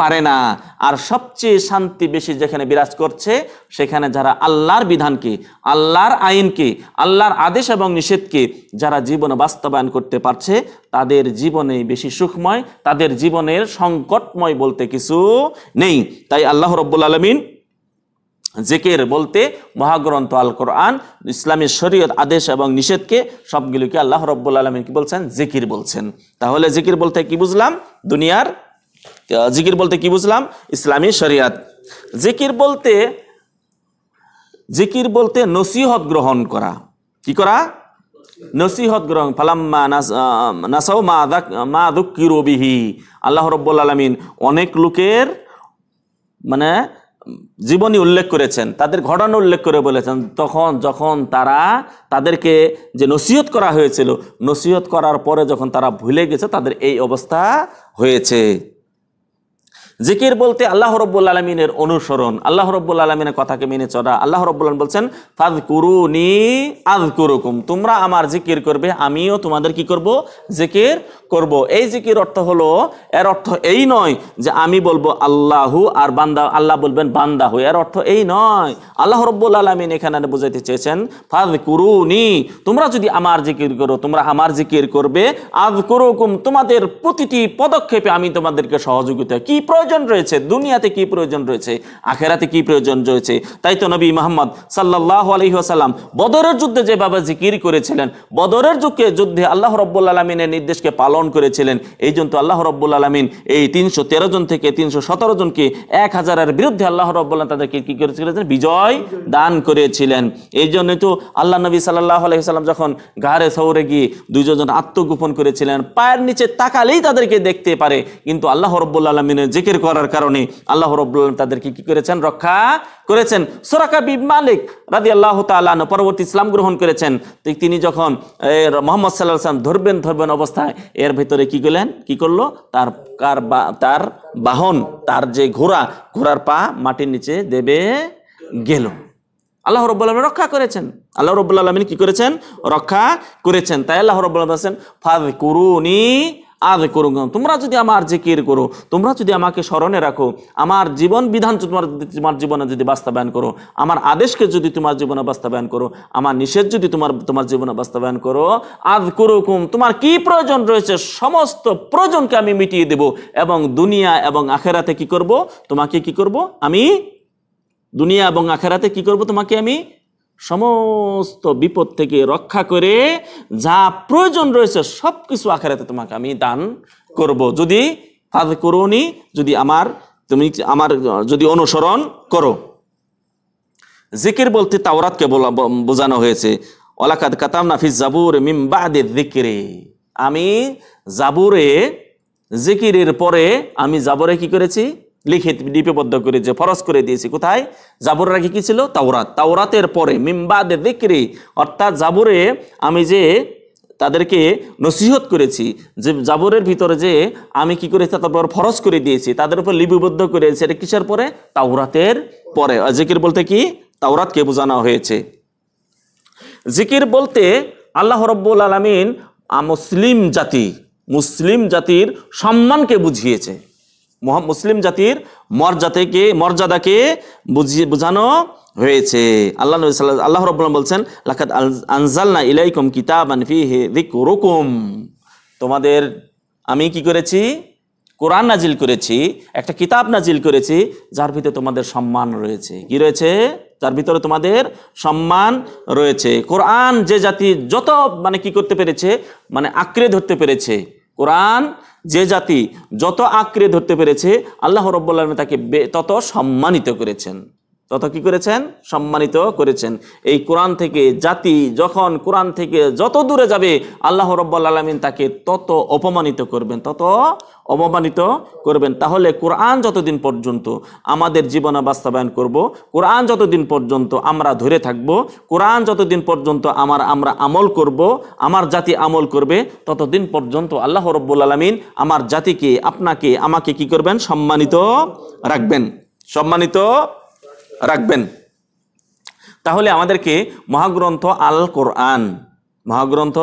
পারে না আর সবচেয়ে শান্তি বেশি যেখানে বিরাজ করছে সেখানে যারা আল্লাহর বিধানকে আল্লাহর আইনকে আল্লাহর আদেশ এবং নিষেধকে যারা জীবনে বাস্তবায়ন করতে পারছে তাদের জীবনে বেশি সুখময় তাদের জীবনের সংকটময় বলতে কিছু নেই তাই আল্লাহ রব্বুল আলমিন জেকের বলতে মহাগ্রন্থ আল কোরআন ইসলামী শরীয়ত আদেশ এবং নিষেধকে সবগুলিকে আল্লাহ রব্বুল আলমিন কি বলছেন জেকির বলছেন তাহলে জেকির বলতে কি বুঝলাম দুনিয়ার জিকির বলতে কি বুঝলাম ইসলামী শরিয়াত জিকির বলতে জিকির বলতে নসিহত গ্রহণ করা কি করা নসিহত গ্রহণ ফালাম্মা নাসাউ মা মা দুঃখিরবিহি আল্লাহ রব্বুল আলমিন অনেক লোকের মানে জীবনী উল্লেখ করেছেন তাদের ঘটনা উল্লেখ করে বলেছেন তখন যখন তারা তাদেরকে যে নসিহত করা হয়েছিল নসিহত করার পরে যখন তারা ভুলে গেছে তাদের এই অবস্থা হয়েছে জিকির বলতে আল্লাহ রব্বুল আলমিনের অনুসরণ আল্লাহ রব্বুল আলমিনের কথাকে মেনে চলা আল্লাহ রব্বুল আলম বলছেন ফাদ কুরুনি আদ কুরুকুম তোমরা আমার জিকির করবে আমিও তোমাদের কি করব জিকির করব এই জিকির অর্থ হলো এর অর্থ এই নয় যে আমি বলবো আল্লাহু আর বান্দা আল্লাহ বলবেন বান্দাহু এর অর্থ এই নয় আল্লাহ রব্বুল আলমিন এখানে বুঝাইতে চেয়েছেন ফাদ কুরুনি তোমরা যদি আমার জিকির করো তোমরা আমার জিকির করবে আদ কুরুকুম তোমাদের প্রতিটি পদক্ষেপে আমি তোমাদেরকে সহযোগিতা কি প্রয়োজন প্রয়োজন রয়েছে দুনিয়াতে কি প্রয়োজন রয়েছে আখেরাতে কি প্রয়োজন রয়েছে তাই তো নবী মোহাম্মদ সাল্লাহ আলহিহাসাল্লাম বদরের যুদ্ধে যে বাবা জিকির করেছিলেন বদরের যুগে যুদ্ধে আল্লাহ রব্বুল আলমিনের নির্দেশকে পালন করেছিলেন এই জন্য আল্লাহ রব্বুল আলমিন এই তিনশো তেরো জন থেকে তিনশো সতেরো জনকে এক হাজারের বিরুদ্ধে আল্লাহ রব্বুল্লাহ তাদেরকে কি করেছিলেন বিজয় দান করেছিলেন এই জন্যই তো আল্লাহ নবী সাল্লাহ আলহিহাল্লাম যখন গাড়ে শহরে গিয়ে দুজন আত্মগোপন করেছিলেন পায়ের নিচে তাকালেই তাদেরকে দেখতে পারে কিন্তু আল্লাহ রব্বুল আলমিনের জিকির করার কারণে আল্লাহ রব্বুল তাদেরকে কি করেছেন রক্ষা করেছেন সোরাকা বি মালিক রাজি আল্লাহ তালন পরবর্তী ইসলাম গ্রহণ করেছেন তিনি যখন মোহাম্মদ সাল্লাহ সাল্লাম ধরবেন ধরবেন অবস্থায় এর ভিতরে কি গেলেন কি করলো তার কার তার বাহন তার যে ঘোড়া ঘোড়ার পা মাটির নিচে দেবে গেল আল্লাহ রব্বুল রক্ষা করেছেন আল্লাহ রব্লা আলমিন কি করেছেন রক্ষা করেছেন তাই আল্লাহ রব্বুল আলম ফাদ কুরুনি আদ করো তোমরা যদি আমার জিকির করো তোমরা যদি আমাকে স্মরণে রাখো আমার জীবন বিধান তোমার তোমার জীবনে যদি বাস্তবায়ন করো আমার আদেশকে যদি তোমার জীবনে বাস্তবায়ন করো আমার নিষেধ যদি তোমার তোমার জীবনে বাস্তবায়ন করো আদ করুকুম তোমার কি প্রয়োজন রয়েছে সমস্ত প্রয়োজনকে আমি মিটিয়ে দেব এবং দুনিয়া এবং আখেরাতে কি করব তোমাকে কি করব আমি দুনিয়া এবং আখেরাতে কি করব তোমাকে আমি সমস্ত বিপদ থেকে রক্ষা করে যা প্রয়োজন রয়েছে সব কিছু আখেরাতে তোমাকে আমি দান করব যদি তাদ করি যদি আমার তুমি আমার যদি অনুসরণ করো জিকির বলতে তাওরাতকে বোঝানো হয়েছে অলাকাদ কাতাম নাফিস জাবুর মিমবাদে জিকিরে আমি জাবুরে জিকিরের পরে আমি জাবরে কি করেছি লিখিত লিপিবদ্ধ করে যে ফরজ করে দিয়েছি কোথায় জাবর রাখি কি ছিল তাওরাত তাওরাতের পরে মিম্বাদের দিক্রি অর্থাৎ জাবরে আমি যে তাদেরকে নসিহত করেছি যে জাবরের ভিতরে যে আমি কি করেছি তারপর ফরজ করে দিয়েছি তাদের উপর লিপিবদ্ধ করেছি এটা কিসের পরে তাওরাতের পরে জিকির বলতে কি তাওরাতকে বোঝানো হয়েছে জিকির বলতে আল্লাহ রব্বুল আলমিন মুসলিম জাতি মুসলিম জাতির সম্মানকে বুঝিয়েছে মুসলিম জাতির মর্যাদাকে মর্যাদাকে বুঝিয়ে বোঝানো হয়েছে আল্লাহ নবী সাল্লাহ আল্লাহ রব্লাম বলছেন লাখাত আনজালনা ইলাইকুম কিতাব আনফি হে তোমাদের আমি কি করেছি কোরআন নাজিল করেছি একটা কিতাব নাজিল করেছি যার ভিতরে তোমাদের সম্মান রয়েছে কি রয়েছে যার ভিতরে তোমাদের সম্মান রয়েছে কোরআন যে জাতি যত মানে কি করতে পেরেছে মানে আঁকড়ে ধরতে পেরেছে কোরআন যে জাতি যত আঁকড়ে ধরতে পেরেছে আল্লাহ রব্বুল্লাহ তাকে তত সম্মানিত করেছেন তত কি করেছেন সম্মানিত করেছেন এই কোরআন থেকে জাতি যখন কোরআন থেকে যত দূরে যাবে আল্লাহ রব্বাল আলমিন তাকে তত অপমানিত করবেন তত অপমানিত করবেন তাহলে কোরআন যতদিন পর্যন্ত আমাদের জীবনে বাস্তবায়ন করব কোরআন যতদিন পর্যন্ত আমরা ধরে থাকব কোরআন যতদিন পর্যন্ত আমার আমরা আমল করব আমার জাতি আমল করবে ততদিন পর্যন্ত আল্লাহ রব্বুল আলমিন আমার জাতিকে আপনাকে আমাকে কি করবেন সম্মানিত রাখবেন সম্মানিত রাখবেন তাহলে আমাদেরকে মহাগ্রন্থ আল কোরআন মহাগ্রন্থ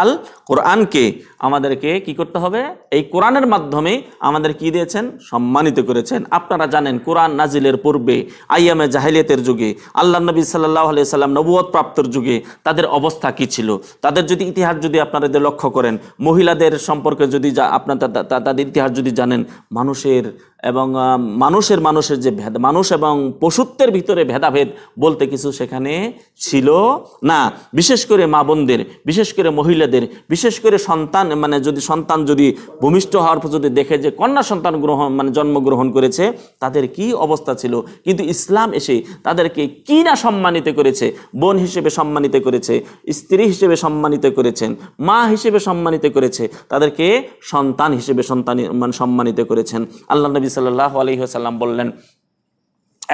আল কোরআনকে আমাদেরকে কি করতে হবে এই কোরআনের মাধ্যমে আমাদের কি দিয়েছেন সম্মানিত করেছেন আপনারা জানেন কোরআন নাজিলের পূর্বে আইয়ামে জাহেলিয়াতের যুগে আল্লাহ নবী সাল্লাহ আলি সাল্লাম নবুয় প্রাপ্তর যুগে তাদের অবস্থা কি ছিল তাদের যদি ইতিহাস যদি আপনারা লক্ষ্য করেন মহিলাদের সম্পর্কে যদি আপনার তাদের ইতিহাস যদি জানেন মানুষের এবং মানুষের মানুষের যে ভেদ মানুষ এবং পশুত্বের ভিতরে ভেদাভেদ বলতে কিছু সেখানে ছিল না বিশেষ করে মা বোনদের বিশেষ করে মহিলা মহিলাদের বিশেষ করে সন্তান মানে যদি সন্তান যদি ভূমিষ্ঠ হওয়ার পর যদি দেখে যে কন্যা সন্তান গ্রহণ মানে জন্মগ্রহণ করেছে তাদের কি অবস্থা ছিল কিন্তু ইসলাম এসে তাদেরকে কি না সম্মানিত করেছে বোন হিসেবে সম্মানিত করেছে স্ত্রী হিসেবে সম্মানিত করেছেন মা হিসেবে সম্মানিত করেছে তাদেরকে সন্তান হিসেবে সন্তান মানে সম্মানিত করেছেন আল্লাহ নবী সাল্লাহ আলহিহাসাল্লাম বললেন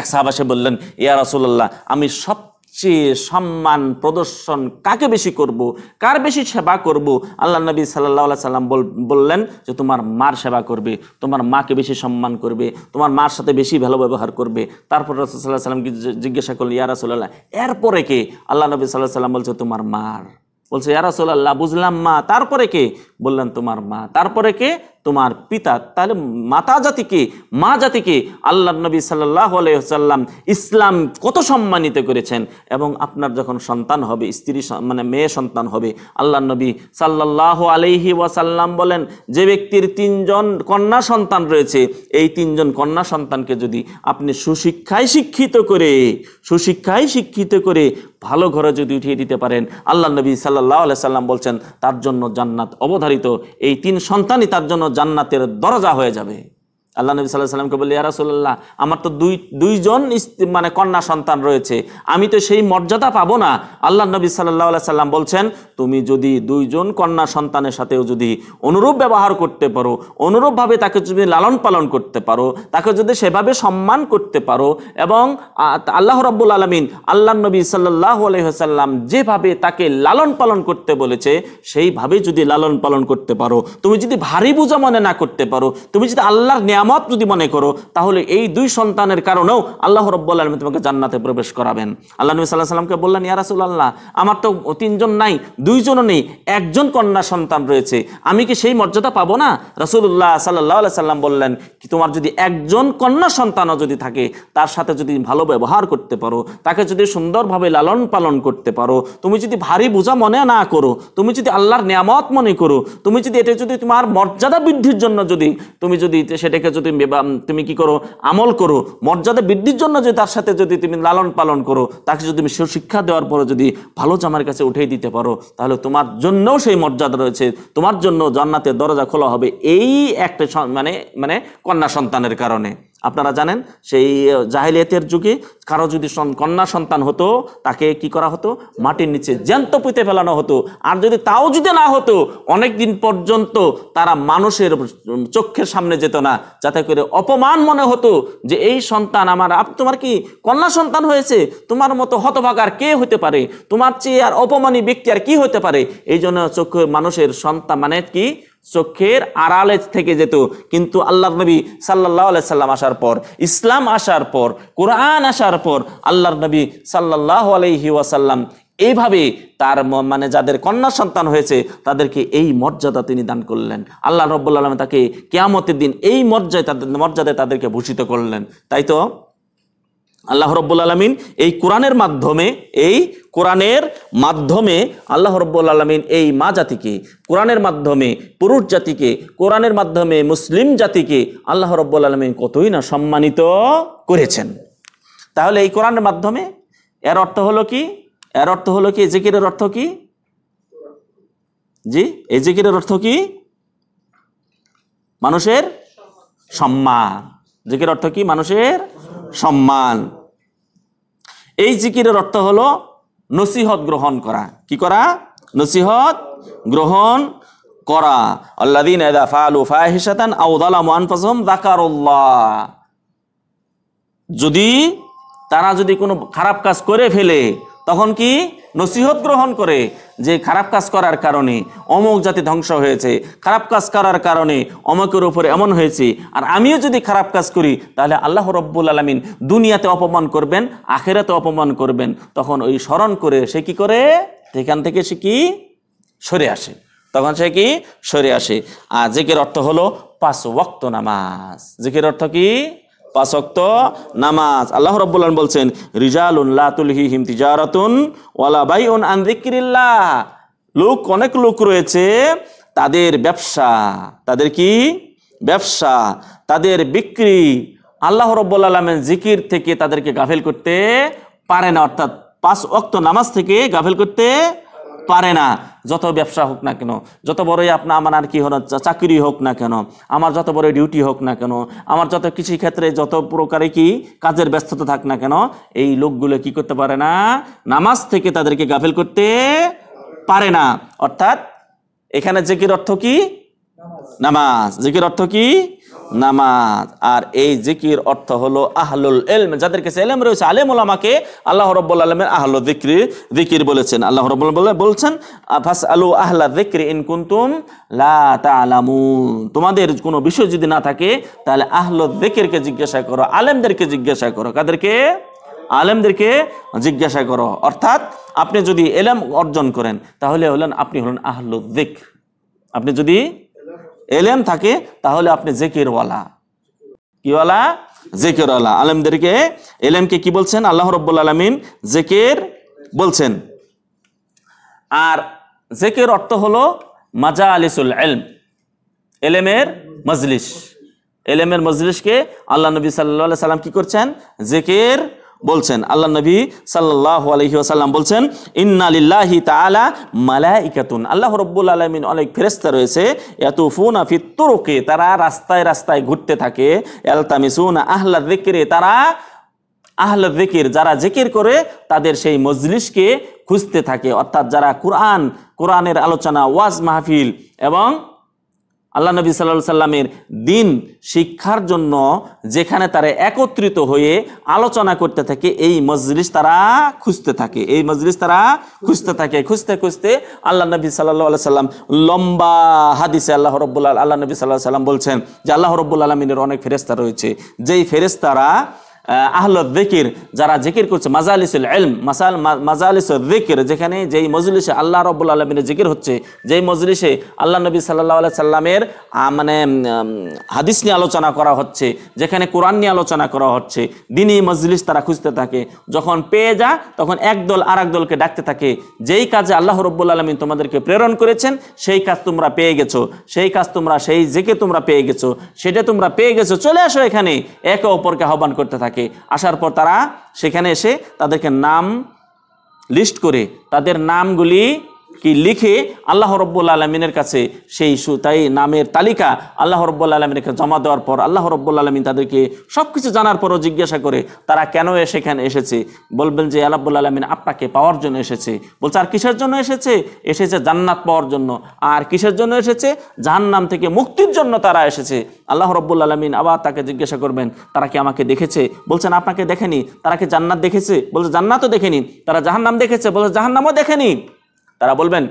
এক সাহাবাসে বললেন ইয়া রাসুল্লাহ আমি সব চেয়ে সম্মান প্রদর্শন কাকে বেশি করব। কার বেশি সেবা করব। আল্লাহ নবী সাল্লাহ সাল্লাম বললেন যে তোমার মার সেবা করবে তোমার মাকে বেশি সম্মান করবে তোমার মার সাথে বেশি ভালো ব্যবহার করবে তারপর সাল্লাহ সাল্লামকে জিজ্ঞাসা করলো ইয়া রাসুল্লাহ এরপরে কে আল্লাহ নবী সাল্লাহ সাল্লাম বলছে তোমার মার বলছে ইয়ারা বুঝলাম মা তারপরে কে বললেন তোমার মা তারপরে কে তোমার পিতা তাহলে মাতা জাতিকে মা জাতিকে আল্লাহ নবী সাল্লাহ আলাইসাল্লাম ইসলাম কত সম্মানিত করেছেন এবং আপনার যখন সন্তান হবে স্ত্রী মানে মেয়ে সন্তান হবে আল্লাহ নবী সাল্লাহ আলহি ওয়াসাল্লাম বলেন যে ব্যক্তির তিনজন কন্যা সন্তান রয়েছে এই তিনজন কন্যা সন্তানকে যদি আপনি সুশিক্ষায় শিক্ষিত করে সুশিক্ষায় শিক্ষিত করে ভালো ঘরে যদি উঠিয়ে দিতে পারেন আল্লাহ নবী সাল্লাহ আলাইসাল্লাম বলছেন তার জন্য জান্নাত অবধারিত নির্ধারিত এই তিন সন্তানই তার জন্য জান্নাতের দরজা হয়ে যাবে আল্লাহ নবী সাল্লাহ সাল্লামকে বললি ইয়ারাসোল্লাহ আমার তো দুই দুইজন মানে কন্যা সন্তান রয়েছে আমি তো সেই মর্যাদা পাবো না আল্লাহ নবী সাল্লাহ সাল্লাম বলছেন তুমি যদি দুইজন কন্যা সন্তানের সাথেও যদি অনুরূপ ব্যবহার করতে পারো অনুরূপভাবে তাকে যদি লালন পালন করতে পারো তাকে যদি সেভাবে সম্মান করতে পারো এবং আল্লাহ রব্বুল আলমিন আল্লাহ নবী সাল্লাহ আলহিহাসাল্লাম যেভাবে তাকে লালন পালন করতে বলেছে সেইভাবে যদি লালন পালন করতে পারো তুমি যদি ভারী বোঝা মনে না করতে পারো তুমি যদি আল্লাহর নিয়ামত যদি মনে করো তাহলে এই দুই সন্তানের কারণেও আল্লাহ রব্বুল আলমী তোমাকে জান্নাতে প্রবেশ করাবেন আল্লাহ নবী সাল্লাহ সাল্লামকে বললেন ইয়ারাসুল আল্লাহ আমার তো তিনজন নাই দুইজনও নেই একজন কন্যা সন্তান রয়েছে আমি কি সেই মর্যাদা পাবো না রাসুল্লাহ সাল্লাহ সাল্লাম বললেন কি তোমার যদি একজন কন্যা সন্তানও যদি থাকে তার সাথে যদি ভালো ব্যবহার করতে পারো তাকে যদি সুন্দরভাবে লালন পালন করতে পারো তুমি যদি ভারী বোঝা মনে না করো তুমি যদি আল্লাহর নিয়ামত মনে করো তুমি যদি এটা যদি তোমার মর্যাদা বৃদ্ধির জন্য যদি তুমি যদি সেটাকে যদি তুমি কি করো আমল করো মর্যাদা বৃদ্ধির জন্য যদি তার সাথে যদি তুমি লালন পালন করো তাকে যদি তুমি শিক্ষা দেওয়ার পরে যদি ভালো জামার কাছে উঠেই দিতে পারো তাহলে তোমার জন্যও সেই মর্যাদা রয়েছে তোমার জন্য জান্নাতের দরজা খোলা হবে এই একটা মানে মানে কন্যা সন্তানের কারণে আপনারা জানেন সেই জাহেলিয়াতের যুগে কারো যদি কন্যা সন্তান হতো তাকে কি করা হতো মাটির নিচে জ্যান্ত পুঁতে ফেলানো হতো আর যদি তাও যদি না হতো অনেক দিন পর্যন্ত তারা মানুষের চক্ষের সামনে যেত না যাতে করে অপমান মনে হতো যে এই সন্তান আমার আপ তোমার কি কন্যা সন্তান হয়েছে তোমার মতো হতভাগার কে হতে পারে তোমার চেয়ে আর অপমানী ব্যক্তি আর কি হতে পারে এই জন্য চক্ষু মানুষের সন্তান মানে কি চোখের আড়ালে থেকে যেত কিন্তু আল্লাহ নবী সাল্লাহ সাল্লাম আসার পর ইসলাম আসার পর কোরআন আসার পর আল্লাহর নবী সাল্লাহ আলহি ওয়াসাল্লাম এইভাবে তার মানে যাদের কন্যা সন্তান হয়েছে তাদেরকে এই মর্যাদা তিনি দান করলেন আল্লাহ রব্বুল্লা আলম তাকে কেয়ামতের দিন এই মর্যাদায় তাদের মর্যাদায় তাদেরকে ভূষিত করলেন তাই তো আল্লাহ রব্বুল আলমিন এই কোরআনের মাধ্যমে এই কোরআনের মাধ্যমে আল্লাহ রব্বুল আলমিন এই মা জাতিকে কোরআনের মাধ্যমে পুরুষ জাতিকে কোরআনের মাধ্যমে মুসলিম জাতিকে আল্লাহ রব্বুল আলমিন কতই না সম্মানিত করেছেন তাহলে এই কোরআনের মাধ্যমে এর অর্থ হলো কি এর অর্থ হলো কি জিকিরের অর্থ কি জি এই অর্থ কি মানুষের সম্মান জিকির অর্থ কি মানুষের সম্মান এই জিকিরের অর্থ হলো নসিহত গ্রহণ করা কি করা নসিহত গ্রহণ করা আল্লাদিন এদা ফালু ফাহিসাতান আউদালা মানফাসম দাকারুল্লাহ যদি তারা যদি কোনো খারাপ কাজ করে ফেলে তখন কি নসিহত গ্রহণ করে যে খারাপ কাজ করার কারণে অমুক জাতি ধ্বংস হয়েছে খারাপ কাজ করার কারণে অমকের উপরে এমন হয়েছে আর আমিও যদি খারাপ কাজ করি তাহলে আল্লাহ রব্বুল আলমিন দুনিয়াতে অপমান করবেন আখেরাতে অপমান করবেন তখন ওই স্মরণ করে সে কি করে সেখান থেকে সে কি সরে আসে তখন সে কি সরে আসে আর জেকের অর্থ হলো পাঁচ ওয়াক্ত নামাজ জেকের অর্থ কি পাঁচক্ত নামাজ আল্লাহ রব্বুল্লাহ বলছেন রিজাল উল্লাহি হিম তিজারতুন ওয়ালা বাই উন যিকরিল্লাহ লোক অনেক লোক রয়েছে তাদের ব্যবসা তাদের কি ব্যবসা তাদের বিক্রি আল্লাহ রব্বুল জিকির থেকে তাদেরকে গাফেল করতে পারে না অর্থাৎ পাঁচ অক্ত নামাজ থেকে গাফেল করতে পারে না যত ব্যবসা হোক না কেন যত বড়ই আপনার আমার আর কি হলো চাকরি হোক না কেন আমার যত বড় ডিউটি হোক না কেন আমার যত কৃষিক্ষেত্রে যত প্রকারে কি কাজের ব্যস্ততা থাক না কেন এই লোকগুলো কি করতে পারে না নামাজ থেকে তাদেরকে গাফেল করতে পারে না অর্থাৎ এখানে জেকির অর্থ কি নামাজ জেকির অর্থ কি নামাজ আর এই জিকির অর্থ হলো আহলুল এলম যাদের কাছে এলম রয়েছে আলেম ওলামাকে আল্লাহ রব্বুল আলমের আহল জিক্রি জিকির বলেছেন আল্লাহ রব্বুল বলছেন ফাস আলু আহলা জিক্রি ইন কুন্তুম লা তোমাদের কোনো বিষয় যদি না থাকে তাহলে আহল দিকিরকে জিজ্ঞাসা করো আলেমদেরকে জিজ্ঞাসা করো কাদেরকে আলেমদেরকে জিজ্ঞাসা করো অর্থাৎ আপনি যদি এলম অর্জন করেন তাহলে হলেন আপনি হলেন আহলুদ্দিক আপনি যদি এলেম থাকে তাহলে আপনি জেকেরওয়ালা কিওয়ালা জেকেরওয়ালা আলেমদেরকে এলেমকে কি বলছেন আল্লাহ রব্বুল আলমিন জেকের বলছেন আর জেকের অর্থ হলো মাজা আলিসুল এলম এলেমের মজলিস এলেমের মজলিসকে আল্লাহ নবী সাল্লা সাল্লাম কি করছেন জেকের বলছেন আল্লাহ নবী সাল্লাহ আলহি আসাল্লাম বলছেন ইন্নালিল্লাহি তালা ইকাতুন আল্লাহ রব্বুল আলমিন অনেক ফেরেস্তা রয়েছে ইয়াতুফুন ফিত্তরকে তারা রাস্তায় রাস্তায় ঘুরতে থাকে এলতামিসুন আহ্লা দিকরে তারা আহল জিকির যারা জিকির করে তাদের সেই মজলিশকে খুঁজতে থাকে অর্থাৎ যারা কোরআন কোরআনের আলোচনা ওয়াজ মাহফিল এবং আল্লাহ নবী সাল্লা সাল্লামের দিন শিক্ষার জন্য যেখানে তারা একত্রিত হয়ে আলোচনা করতে থাকে এই মজলিস তারা খুঁজতে থাকে এই মজলিস তারা খুঁজতে থাকে খুঁজতে খুঁজতে আল্লাহ নবী সাল্লা সাল্লাম লম্বা হাদিসে আল্লাহ রব্বুল্লা আল্লাহ নবী সাল্লাহ সাল্লাম বলছেন যে আল্লাহ রব্বুল আলমিনের অনেক ফেরেস্তা রয়েছে যেই ফেরেস্তারা আহলিকির যারা জিকির করছে মাজালিসুল এলম মাসাল মাজালিসুল জিকির যেখানে যেই মজলিসে আল্লাহ রব্বুল আলমিনের জিকির হচ্ছে যেই মজলিসে আল্লাহ নবী সাল্লা আলাই সাল্লামের মানে হাদিস নিয়ে আলোচনা করা হচ্ছে যেখানে কোরআন নিয়ে আলোচনা করা হচ্ছে দিনই মজলিস তারা খুঁজতে থাকে যখন পেয়ে যা তখন একদল আর দলকে ডাকতে থাকে যেই কাজে আল্লাহ রব্বুল আলমিন তোমাদেরকে প্রেরণ করেছেন সেই কাজ তোমরা পেয়ে গেছো সেই কাজ তোমরা সেই জেকে তোমরা পেয়ে গেছো সেটা তোমরা পেয়ে গেছো চলে আসো এখানে একে অপরকে আহ্বান করতে থাকে থাকে আসার পর তারা সেখানে এসে তাদেরকে নাম লিস্ট করে তাদের নামগুলি কি লিখে আল্লাহ রব্বুল আলমিনের কাছে সেই তাই নামের তালিকা আল্লাহ রব্বুল আলমিনের কাছে জমা দেওয়ার পর আল্লাহ রব্বুল আলমিন তাদেরকে সব কিছু জানার পরও জিজ্ঞাসা করে তারা কেন সেখানে এসেছে বলবেন যে আল্লাহবুল আলমিন আপনাকে পাওয়ার জন্য এসেছে বলছে আর কিসের জন্য এসেছে এসেছে জান্নাত পাওয়ার জন্য আর কিসের জন্য এসেছে জাহান্নাম থেকে মুক্তির জন্য তারা এসেছে আল্লাহ রব্বুল আলমিন আবার তাকে জিজ্ঞাসা করবেন তারা কি আমাকে দেখেছে বলছেন আপনাকে দেখেনি তারা কি জান্নাত দেখেছে বলছে জান্নাতও দেখেনি তারা জাহান্নাম দেখেছে বলছে জাহান্নামও দেখেনি তারা বলবেন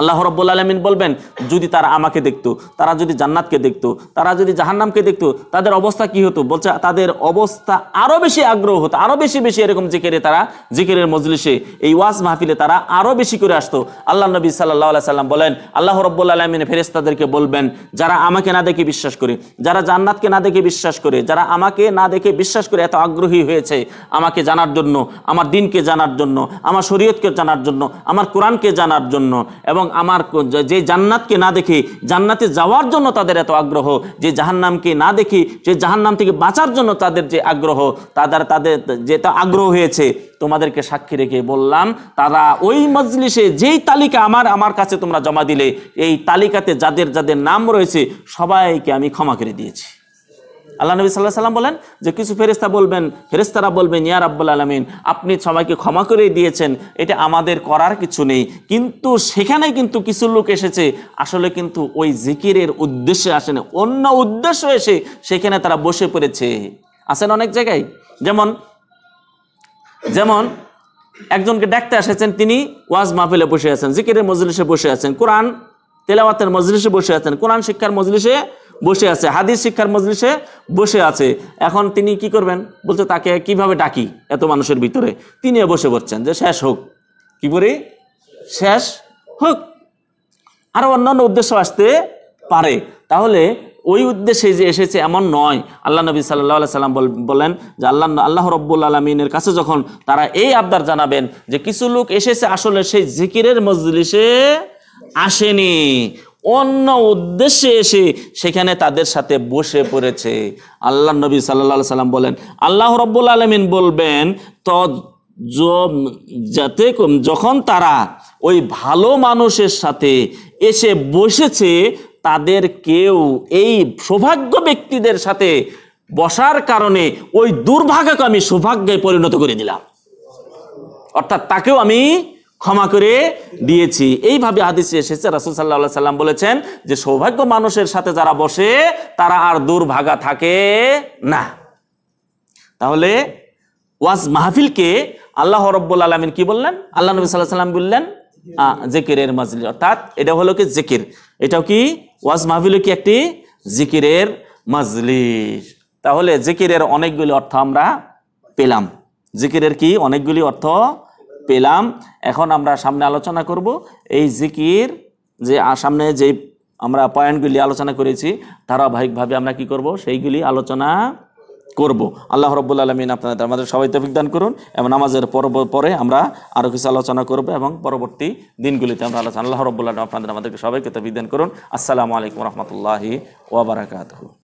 আল্লাহ রব্বুল আলমিন বলবেন যদি তারা আমাকে দেখতো তারা যদি জান্নাতকে দেখতো তারা যদি জাহান্নামকে দেখতো তাদের অবস্থা কি হতো বলছে তাদের অবস্থা আরও বেশি আগ্রহ হতো আরও বেশি বেশি এরকম জিকেরে তারা জিকেরের মজলিসে এই ওয়াজ মাহফিলে তারা আরও বেশি করে আসতো আল্লাহ নবী সাল্লাহ সাল্লাম বলেন আল্লাহ রব্বুল আলমিন ফেরেস্তাদেরকে বলবেন যারা আমাকে না দেখে বিশ্বাস করে যারা জান্নাতকে না দেখে বিশ্বাস করে যারা আমাকে না দেখে বিশ্বাস করে এত আগ্রহী হয়েছে আমাকে জানার জন্য আমার দিনকে জানার জন্য আমার শরীয়তকে জানার জন্য আমার কোরআনকে জানার জন্য এবং বরং আমার যে জান্নাতকে না দেখে জান্নাতে যাওয়ার জন্য তাদের এত আগ্রহ যে জাহান্নামকে না দেখে যে জাহান্নাম থেকে বাঁচার জন্য তাদের যে আগ্রহ তাদের তাদের যেটা আগ্রহ হয়েছে তোমাদেরকে সাক্ষী রেখে বললাম তারা ওই মজলিসে যেই তালিকা আমার আমার কাছে তোমরা জমা দিলে এই তালিকাতে যাদের যাদের নাম রয়েছে সবাইকে আমি ক্ষমা করে দিয়েছি আল্লাহ নবী সাল্লাহ সাল্লাম বলেন যে কিছু ফেরেস্তা বলবেন ফেরেস্তারা বলবেন ইয়ার আব্বুল আলমিন আপনি সবাইকে ক্ষমা করে দিয়েছেন এটা আমাদের করার কিছু নেই কিন্তু সেখানে কিন্তু কিছু লোক এসেছে আসলে কিন্তু ওই জিকিরের উদ্দেশ্যে আসেনি অন্য উদ্দেশ্য এসে সেখানে তারা বসে পড়েছে আসেন অনেক জায়গায় যেমন যেমন একজনকে ডাকতে এসেছেন তিনি ওয়াজ মাহফিলে বসে আছেন জিকিরের মজলিসে বসে আছেন কোরআন তেলাওয়াতের মজলিসে বসে আছেন কোরআন শিক্ষার মজলিসে বসে আছে হাদিস শিক্ষার মজলিসে বসে আছে এখন তিনি কি করবেন বলছে তাকে কিভাবে ডাকি এত মানুষের ভিতরে তিনিও বসে পড়ছেন যে শেষ হোক কি করি শেষ হোক আরও অন্যান্য উদ্দেশ্য আসতে পারে তাহলে ওই উদ্দেশ্যে যে এসেছে এমন নয় আল্লাহ নবী সাল্লাহ সাল্লাম বলেন যে আল্লাহ আল্লাহ রব্বুল আলমিনের কাছে যখন তারা এই আবদার জানাবেন যে কিছু লোক এসেছে আসলে সেই জিকিরের মজলিসে আসেনি অন্য উদ্দেশ্যে এসে সেখানে তাদের সাথে বসে পড়েছে আল্লাহ নবী সাল্লা সাল্লাম বলেন আল্লাহ রব্বুল আলমিন বলবেন তো যাতে যখন তারা ওই ভালো মানুষের সাথে এসে বসেছে তাদের কেউ এই সৌভাগ্য ব্যক্তিদের সাথে বসার কারণে ওই দুর্ভাগ্যকে আমি সৌভাগ্যে পরিণত করে দিলাম অর্থাৎ তাকেও আমি ক্ষমা করে দিয়েছি এইভাবে হাদিসে এসেছে রাসুল সাল্লা সাল্লাম বলেছেন যে সৌভাগ্য মানুষের সাথে যারা বসে তারা আর দুর্ভাগা থাকে না তাহলে ওয়াজ মাহফিলকে আল্লাহ রব্বুল আলমিন কি বললেন আল্লাহ নবী সাল্লাহ সাল্লাম বললেন জিকিরের মাজলি অর্থাৎ এটা হলো কি জিকির এটাও কি ওয়াজ মাহফিল কি একটি জিকিরের মাজলি তাহলে জিকিরের অনেকগুলি অর্থ আমরা পেলাম জিকিরের কি অনেকগুলি অর্থ পেলাম এখন আমরা সামনে আলোচনা করব এই জিকির যে সামনে যে আমরা পয়েন্টগুলি আলোচনা করেছি ধারাবাহিকভাবে আমরা কি করব সেইগুলি আলোচনা করব আল্লাহ রব্বুল আলমিন আপনাদের আমাদের সবাই তফিক করুন এবং নামাজের পর্ব পরে আমরা আরও কিছু আলোচনা করব এবং পরবর্তী দিনগুলিতে আমরা আলোচনা আল্লাহ রব্বুল আলম আপনাদের আমাদেরকে সবাইকে তফিক করুন আসসালামু আলাইকুম রহমতুল্লাহি ওবরাকাত